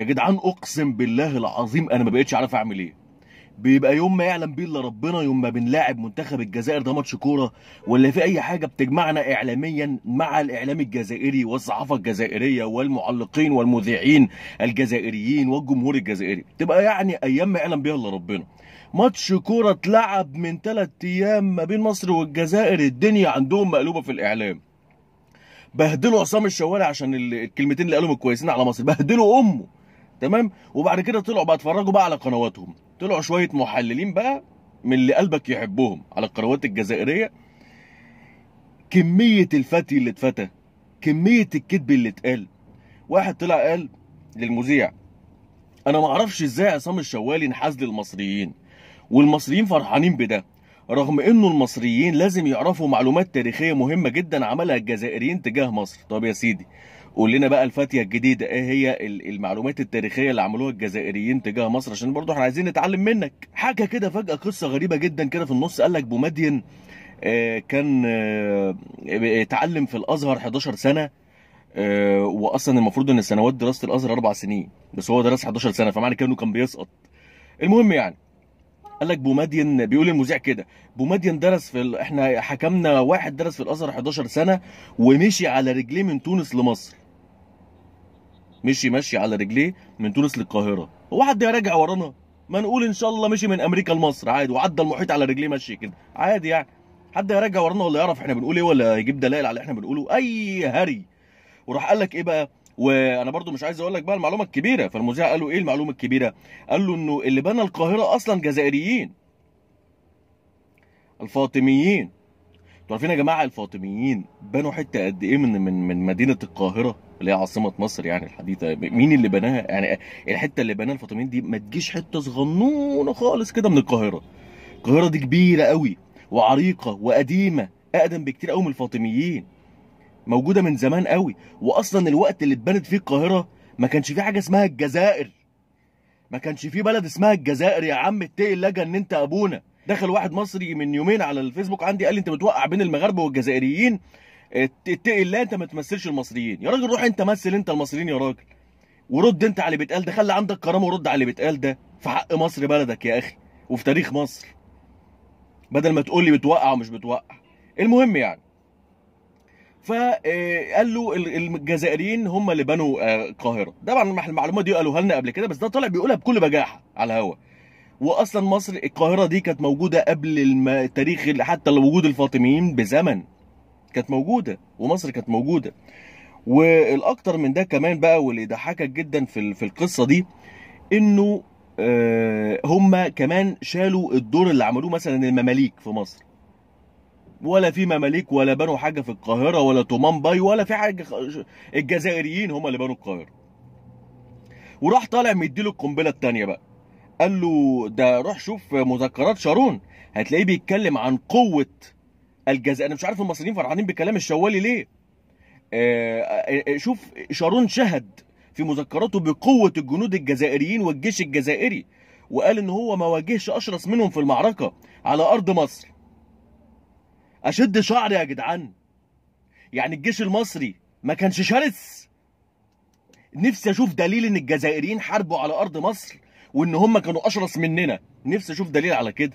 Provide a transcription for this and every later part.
يا جدعان اقسم بالله العظيم انا ما بقتش عارف اعمل ايه بيبقى يوم ما يعلم بيه الا ربنا يوم ما بنلاعب منتخب الجزائر ده ماتش كوره ولا في اي حاجه بتجمعنا اعلاميا مع الاعلام الجزائري والصحافه الجزائريه والمعلقين والمذيعين الجزائريين والجمهور الجزائري تبقى يعني ايام ما يعلم بيها الا ربنا ماتش كوره اتلعب من ثلاث ايام ما بين مصر والجزائر الدنيا عندهم مقلوبه في الاعلام بهدلوا عصام الشوالي عشان الكلمتين اللي قالهم الكويسين على مصر بهدلوا امه تمام وبعد كده طلعوا بقى اتفرجوا بقى على قنواتهم طلعوا شويه محللين بقى من اللي قلبك يحبهم على القنوات الجزائريه كميه الفتي اللي اتفتى كميه الكذب اللي اتقال واحد طلع قال للمذيع انا ما اعرفش ازاي عصام الشوالي انحاز للمصريين والمصريين فرحانين بده رغم انه المصريين لازم يعرفوا معلومات تاريخيه مهمه جدا عملها الجزائريين تجاه مصر طب يا سيدي قول لنا بقى الفاتيه الجديده ايه هي المعلومات التاريخيه اللي عملوها الجزائريين تجاه مصر عشان برضه احنا عايزين نتعلم منك حاجه كده فجاه قصه غريبه جدا كده في النص قال لك بومدين آه، كان آه، اتعلم في الازهر 11 سنه آه، واصلا المفروض ان سنوات دراسه الازهر اربع سنين بس هو درس 11 سنه فمعنى كده انه كان بيسقط المهم يعني قال لك بومادين بيقول المذيع كده بومادين درس في ال... احنا حكمنا واحد درس في الازهر 11 سنه ومشي على رجليه من تونس لمصر مشي ماشي على رجليه من تونس للقاهره هو حد راجع ورانا ما نقول ان شاء الله مشي من امريكا لمصر عادي وعدى المحيط على رجليه ماشي كده عادي يعني حد يراجع ورانا ولا يعرف احنا بنقول ايه ولا يجيب دلائل على اللي احنا بنقوله اي هري وراح قال لك ايه بقى وانا برضو مش عايز اقول لك بقى المعلومه الكبيره فالمذيع قال له ايه المعلومه الكبيره قال له انه اللي بنى القاهره اصلا جزائريين الفاطميين عارفين يا جماعه الفاطميين بنوا حته قد ايه من من من مدينه القاهره اللي هي عاصمه مصر يعني الحديثه مين اللي بناها يعني الحته اللي بناها الفاطميين دي ما تجيش حته صغنونه خالص كده من القاهره القاهره دي كبيره قوي وعريقه وقديمه اقدم بكتير قوي من الفاطميين موجوده من زمان قوي واصلا الوقت اللي اتبنت فيه القاهره ما كانش فيه حاجه اسمها الجزائر ما كانش فيه بلد اسمها الجزائر يا عم اتقي اللجا ان انت ابونا دخل واحد مصري من يومين على الفيسبوك عندي قال لي انت بتوقع بين المغاربه والجزائريين اتقي آه، الله انت ما تمثلش المصريين يا راجل روح انت مثل انت المصريين يا راجل ورد انت على اللي بيتقال ده خلي عندك كرامه ورد على اللي بيتقال ده في حق مصر بلدك يا اخي وفي تاريخ مصر بدل ما تقول لي بتوقع ومش بتوقع المهم يعني فقال آه، له الجزائريين هم اللي بنوا آه، القاهره طبعا المعلومات دي قالوها لنا قبل كده بس ده طالع بيقولها بكل بجاحه على الهوا واصلا مصر القاهره دي كانت موجوده قبل التاريخ حتى وجود الفاطميين بزمن كانت موجوده ومصر كانت موجوده والاكتر من ده كمان بقى واللي ضحكك جدا في في القصه دي انه آه، هم كمان شالوا الدور اللي عملوه مثلا المماليك في مصر ولا في مماليك ولا بنوا حاجه في القاهره ولا باي ولا في حاجه الجزائريين هم اللي بنوا القاهره وراح طالع مديله القنبله الثانيه بقى قال له ده روح شوف مذكرات شارون هتلاقيه بيتكلم عن قوه الجزاء انا مش عارف المصريين فرحانين بكلام الشوالي ليه آه، آه، شوف شارون شهد في مذكراته بقوه الجنود الجزائريين والجيش الجزائري وقال ان هو ما واجهش اشرس منهم في المعركه على ارض مصر اشد شعري يا جدعان يعني الجيش المصري ما كانش شرس نفسي اشوف دليل ان الجزائريين حاربوا على ارض مصر وان هم كانوا اشرس مننا نفسي اشوف دليل على كده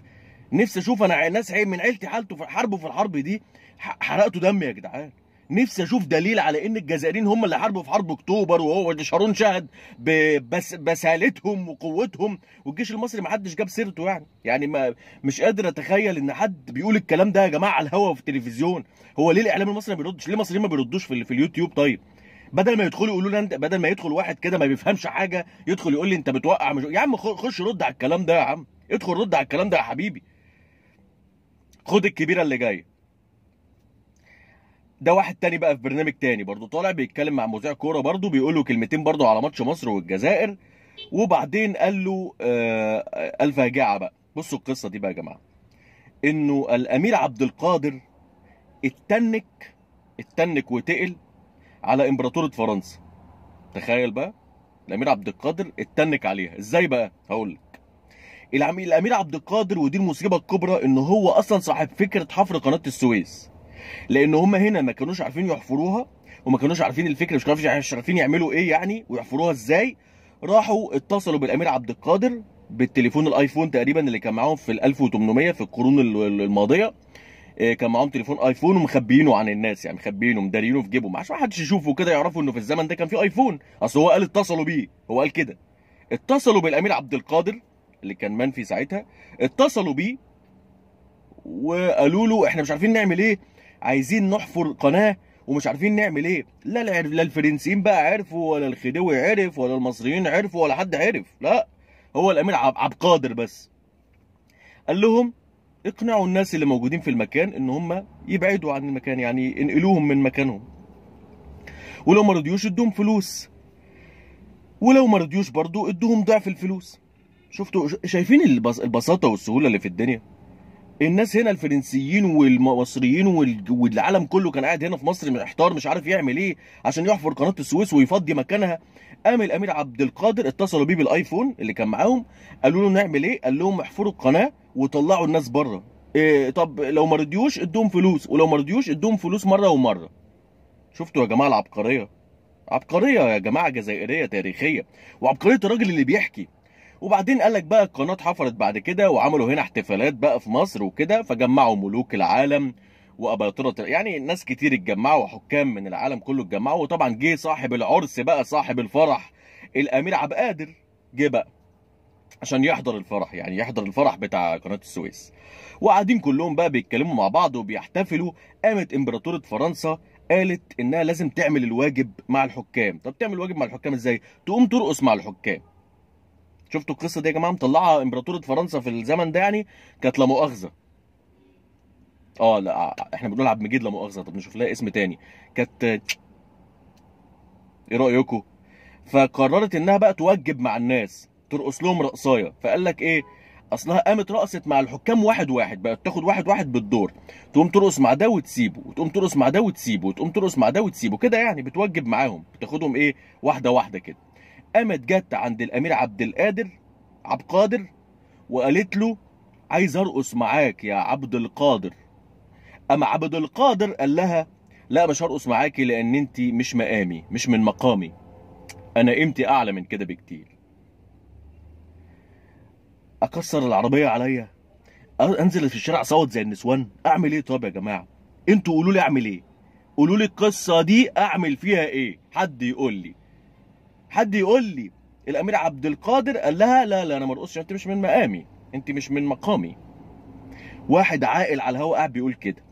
نفسي اشوف انا ناس من عيلتي حالته في حاربه في الحرب دي حرقته دم يا جدعان نفسي اشوف دليل على ان الجزائريين هم اللي حاربوا في حرب اكتوبر وهو شارون شهد بس بسالتهم وقوتهم والجيش المصري ما حدش جاب سيرته يعني يعني ما مش قادر اتخيل ان حد بيقول الكلام ده يا جماعه على الهوا وفي التلفزيون هو ليه الاعلام المصري ما بيردش ليه المصريين ما بيردوش في, في اليوتيوب طيب بدل ما يدخلوا يقولوا لي بدل ما يدخل واحد كده ما بيفهمش حاجه يدخل يقول لي انت بتوقع مش يا عم خش رد على الكلام ده يا عم ادخل رد على الكلام ده يا حبيبي خد الكبيره اللي جايه ده واحد تاني بقى في برنامج تاني برضه طالع بيتكلم مع مذيع كوره برضه بيقول له كلمتين برضه على ماتش مصر والجزائر وبعدين قال له آه الفاجعه بقى بصوا القصه دي بقى يا جماعه انه الامير عبد القادر اتنك اتنك وتقل على امبراطوره فرنسا تخيل بقى الامير عبد القادر اتنك عليها ازاي بقى هقول لك الامير عبد القادر ودي المصيبه الكبرى ان هو اصلا صاحب فكره حفر قناه السويس لان هم هنا ما كانوش عارفين يحفروها وما كانوش عارفين الفكره مش عارفين يعملوا ايه يعني ويحفروها ازاي راحوا اتصلوا بالامير عبد القادر بالتليفون الايفون تقريبا اللي كان معاهم في ال 1800 في القرون الماضيه إيه، كان معاهم تليفون ايفون ومخبيينه عن الناس يعني مخبيينه مدارينه في جيبهم عشان ما حدش يشوفه كده يعرفوا انه في الزمن ده كان في ايفون اصل هو قال اتصلوا بيه هو قال كده اتصلوا بالامير عبد القادر اللي كان منفي ساعتها اتصلوا بيه وقالوا له احنا مش عارفين نعمل ايه عايزين نحفر قناه ومش عارفين نعمل ايه لا لا لا الفرنسيين بقى عرفوا ولا الخديوي عرف ولا المصريين عرفوا ولا حد عرف لا هو الامير عبد القادر بس قال لهم اقنعوا الناس اللي موجودين في المكان ان هم يبعدوا عن المكان يعني انقلوهم من مكانهم ولو ما رضيوش ادوهم فلوس ولو ما رضيوش برضو ادوهم ضعف الفلوس شفتوا شايفين البساطه والسهوله اللي في الدنيا الناس هنا الفرنسيين والمصريين والعالم كله كان قاعد هنا في مصر محتار مش عارف يعمل ايه عشان يحفر قناه السويس ويفضي مكانها قام الامير عبد القادر اتصلوا بيه بالايفون اللي كان معاهم قالوا له نعمل ايه قال لهم احفروا القناه وطلعوا الناس بره إيه طب لو ما رضيوش ادوهم فلوس ولو ما رضيوش ادوهم فلوس مره ومره شفتوا يا جماعه العبقريه عبقريه يا جماعه جزائريه تاريخيه وعبقريه الراجل اللي بيحكي وبعدين قال لك بقى القناه حفرت بعد كده وعملوا هنا احتفالات بقى في مصر وكده فجمعوا ملوك العالم واباطره يعني ناس كتير اتجمعوا وحكام من العالم كله اتجمعوا وطبعا جه صاحب العرس بقى صاحب الفرح الامير عبد القادر جه بقى عشان يحضر الفرح يعني يحضر الفرح بتاع قناه السويس وقاعدين كلهم بقى بيتكلموا مع بعض وبيحتفلوا قامت امبراطوره فرنسا قالت انها لازم تعمل الواجب مع الحكام طب تعمل الواجب مع الحكام ازاي تقوم ترقص مع الحكام شفتوا القصه دي يا جماعه مطلعه امبراطوره فرنسا في الزمن ده يعني كانت لا مؤاخذه اه لا احنا بنقول عبد المجيد لا مؤاخذه طب نشوف لها اسم تاني كانت ايه رايكم فقررت انها بقى توجب مع الناس ترقص لهم رقصايه فقال لك ايه اصلها قامت رقصت مع الحكام واحد واحد بقت تاخد واحد واحد بالدور تقوم ترقص مع ده وتسيبه وتقوم ترقص مع ده وتسيبه وتقوم ترقص مع ده وتسيبه كده يعني بتوجب معاهم بتاخدهم ايه واحده واحده كده قامت جت عند الامير عبد القادر عبد القادر وقالت له عايز ارقص معاك يا عبد القادر اما عبد القادر قال لها لا مش هرقص معاكي لان انت مش مقامي مش من مقامي انا قيمتي اعلى من كده بكتير اكسر العربيه عليا انزل في الشارع اصوت زي النسوان اعمل ايه طب يا جماعه انتوا قولوا لي اعمل ايه قولوا لي القصه دي اعمل فيها ايه حد يقول لي حد يقول لي الامير عبد القادر قال لها لا لا انا ما ارقصش انت مش من مقامي انت مش من مقامي واحد عاقل على الهوا قاعد بيقول كده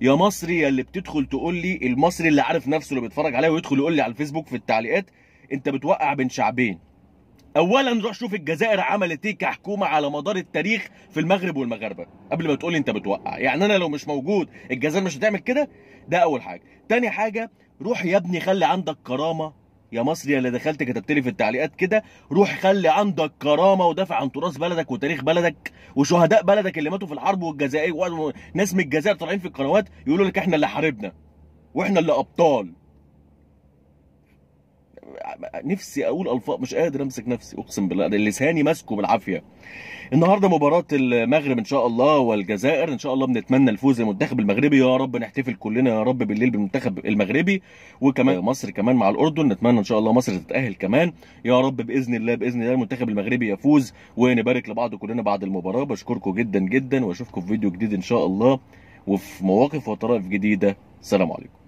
يا مصري يا اللي بتدخل تقول لي المصري اللي عارف نفسه اللي بيتفرج عليا ويدخل يقول لي على الفيسبوك في التعليقات انت بتوقع بين شعبين اولا روح شوف الجزائر عملت ايه كحكومه على مدار التاريخ في المغرب والمغاربه قبل ما تقول انت بتوقع يعني انا لو مش موجود الجزائر مش هتعمل كده ده اول حاجه تاني حاجه روح يا ابني خلي عندك كرامه يا مصري اللي دخلت كتبت لي في التعليقات كده روح خلي عندك كرامه ودافع عن تراث بلدك وتاريخ بلدك وشهداء بلدك اللي ماتوا في الحرب والجزائر وناس من الجزائر طالعين في القنوات يقولوا لك احنا اللي حاربنا واحنا اللي ابطال نفسي اقول الفاظ مش قادر امسك نفسي اقسم بالله لساني ماسكه بالعافيه النهارده مباراه المغرب ان شاء الله والجزائر ان شاء الله بنتمنى الفوز للمنتخب المغربي يا رب نحتفل كلنا يا رب بالليل بالمنتخب المغربي وكمان آه. مصر كمان مع الاردن نتمنى ان شاء الله مصر تتاهل كمان يا رب باذن الله باذن الله المنتخب المغربي يفوز ونبارك لبعض كلنا بعد المباراه بشكركم جدا جدا واشوفكم في فيديو جديد ان شاء الله وفي مواقف وطرائف جديده سلام عليكم